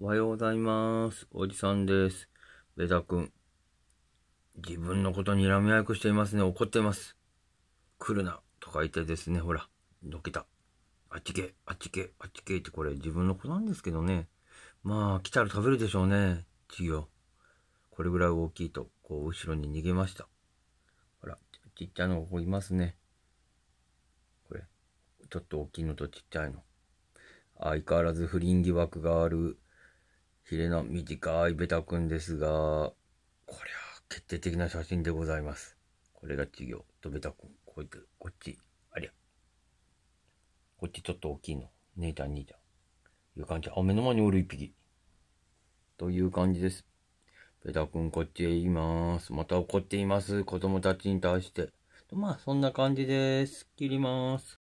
おはようございます。おじさんです。ベタ君。自分のことにらみ合いくしていますね。怒ってます。来るな。とか言ってですね。ほら。どけた。あっちけ、あっちけ、あっちけってこれ自分の子なんですけどね。まあ、来たら食べるでしょうね。稚魚。これぐらい大きいと、こう、後ろに逃げました。ほら、ちっちゃいのがここいますね。これ。ちょっと大きいのとちっちゃいの。相変わらず不倫疑惑があるヒレの短いベタくんですが、これは決定的な写真でございます。これが稚魚とベタくん。こいつ、こっち、ありゃ。こっちちょっと大きいの。姉ちゃん、兄ちゃん。いう感じ。あ、目の前におる一匹。という感じです。ベタくんこっちへいます。また怒っています。子供たちに対して。まあ、そんな感じです。切ります。